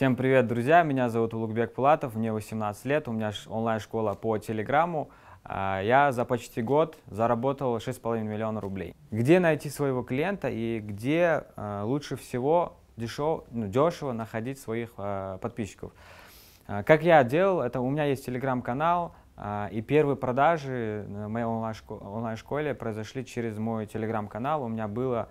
Всем привет, друзья! Меня зовут Улукбек Пулатов, мне 18 лет, у меня онлайн-школа по Телеграмму. А, я за почти год заработал 6,5 миллиона рублей. Где найти своего клиента и где а, лучше всего дешево, ну, дешево находить своих а, подписчиков? Как я делал, это у меня есть Телеграм-канал, а, и первые продажи в моей онлайн-школе произошли через мой телеграм-канал. У меня было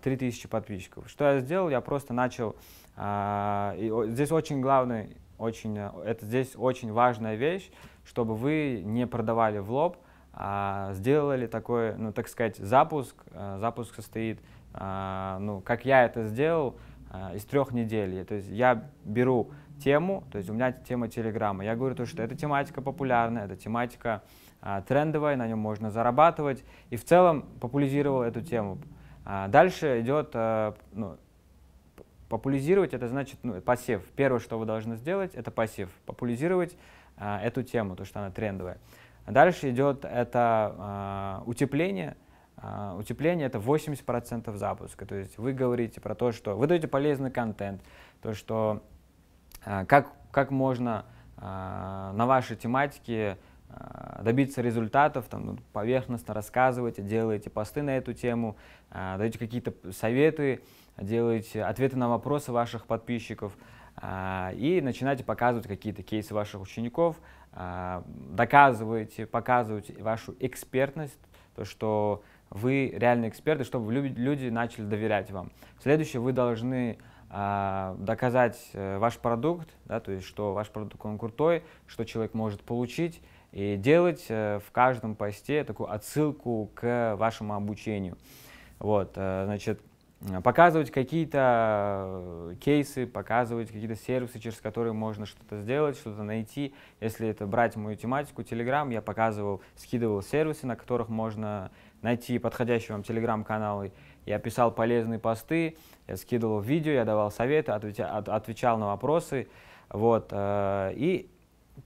3000 а, подписчиков. Что я сделал? Я просто начал... А, здесь очень главный, очень, э, это здесь очень важная вещь, чтобы вы не продавали в лоб, а сделали такой, ну, так сказать, запуск. Э, запуск состоит, ну, как я это сделал, из трех недель. То есть я беру тему, то есть у меня тема Телеграма. Я говорю то, что эта тематика популярная, эта тематика а, трендовая, на нем можно зарабатывать. И в целом популяризировал эту тему. А дальше идет а, ну, популяризировать, это значит ну, пассив. Первое, что вы должны сделать, это пассив. Популяризировать а, эту тему, то, что она трендовая. А дальше идет это а, утепление. А, утепление это 80% запуска. То есть вы говорите про то, что вы даете полезный контент, то, что а, как, как можно а, на вашей тематике а, добиться результатов, там, ну, поверхностно рассказывать, делаете посты на эту тему, даете какие-то советы, делаете ответы на вопросы ваших подписчиков и начинаете показывать какие-то кейсы ваших учеников, доказываете, показываете вашу экспертность, то, что вы реальные эксперты, чтобы люди начали доверять вам. Следующее, вы должны а, доказать э, ваш продукт, да, то есть что ваш продукт он крутой, что человек может получить, и делать э, в каждом посте такую отсылку к вашему обучению. Вот, э, значит, показывать какие-то кейсы, показывать какие-то сервисы, через которые можно что-то сделать, что-то найти. Если это брать мою тематику Telegram, я показывал, скидывал сервисы, на которых можно найти подходящий вам Telegram-канал я писал полезные посты, я скидывал видео, я давал советы, отвечал, отвечал на вопросы. Вот. Э, и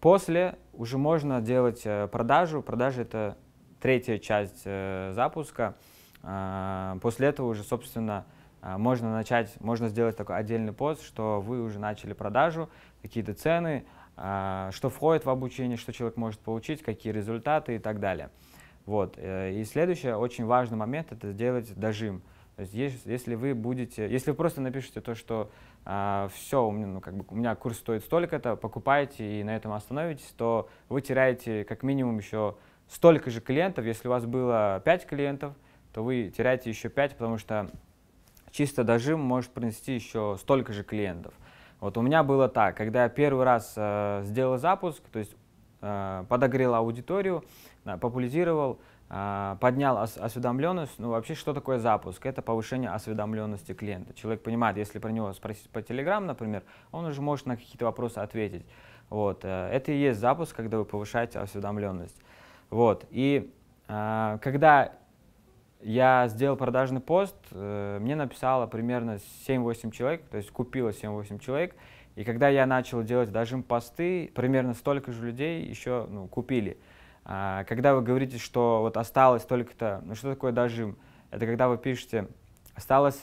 после уже можно делать э, продажу. Продажа — это третья часть э, запуска. После этого уже, собственно, можно начать, можно сделать такой отдельный пост, что вы уже начали продажу, какие-то цены, что входит в обучение, что человек может получить, какие результаты и так далее. Вот. И следующий очень важный момент — это сделать дожим. То есть, есть если вы будете, если вы просто напишите то, что э, а, все, у меня, ну, как бы, у меня курс стоит столько-то, покупаете и на этом остановитесь, то вы теряете как минимум еще столько же клиентов. Если у вас было 5 клиентов, то вы теряете еще 5, потому что чисто дожим может принести еще столько же клиентов. Вот у меня было так, когда я первый раз э, сделал запуск, то есть э, подогрел аудиторию, популяризировал, а, поднял ос осведомленность. Ну, вообще, что такое запуск? Это повышение осведомленности клиента. Человек понимает, если про него спросить по Telegram, например, он уже может на какие-то вопросы ответить. Вот. Э, это и есть запуск, когда вы повышаете осведомленность. Вот. И э, когда я сделал продажный пост, э, мне написало примерно 7-8 человек, то есть купило 7-8 человек. И когда я начал делать даже им посты, примерно столько же людей еще ну, купили. А, когда вы говорите, что вот осталось только-то, ну что такое дожим? Это когда вы пишете, осталось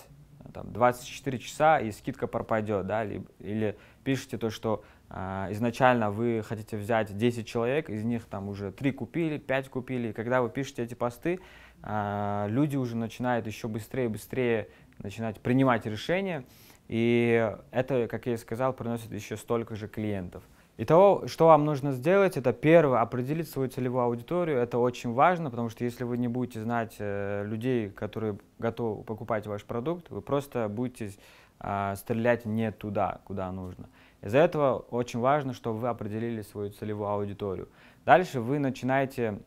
там, 24 часа и скидка пропадет, да, или, или пишете то, что а, изначально вы хотите взять 10 человек, из них там уже 3 купили, 5 купили, и когда вы пишете эти посты, а, люди уже начинают еще быстрее и быстрее начинать принимать решения, и это, как я и сказал, приносит еще столько же клиентов. И того, что вам нужно сделать, это первое, определить свою целевую аудиторию. Это очень важно, потому что если вы не будете знать э, людей, которые готовы покупать ваш продукт, вы просто будете э, стрелять не туда, куда нужно. Из-за этого очень важно, чтобы вы определили свою целевую аудиторию. Дальше вы начинаете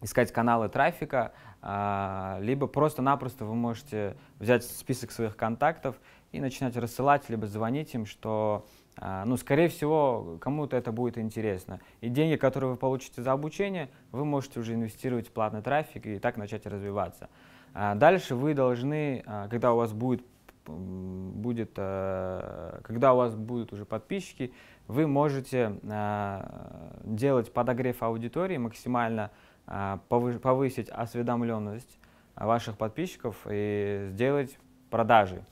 искать каналы трафика, э, либо просто-напросто вы можете взять список своих контактов и начинать рассылать, либо звонить им, что а, ну, скорее всего, кому-то это будет интересно. И деньги, которые вы получите за обучение, вы можете уже инвестировать в платный трафик и так начать развиваться. А, дальше вы должны, а, когда у вас будет, будет э, когда у вас будут уже подписчики, вы можете делать подогрев аудитории, максимально повысить осведомленность ваших подписчиков и сделать продажи.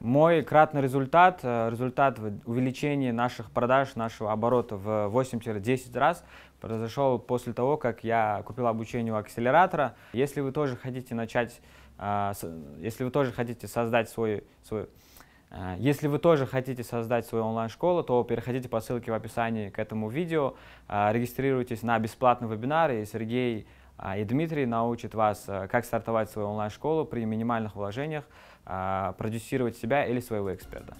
Мой кратный результат, э, результат увеличения наших продаж, нашего оборота в 8-10 раз произошел после того, как я купил обучение у акселератора. Если вы тоже хотите начать, э, если вы тоже хотите создать свой, свой э, если вы тоже хотите создать свою онлайн-школу, то переходите по ссылке в описании к этому видео, регистрируйтесь на бесплатный вебинар, и Сергей а, и Дмитрий научит вас, э, как стартовать свою онлайн-школу при минимальных вложениях, а, продюсировать себя или своего эксперта.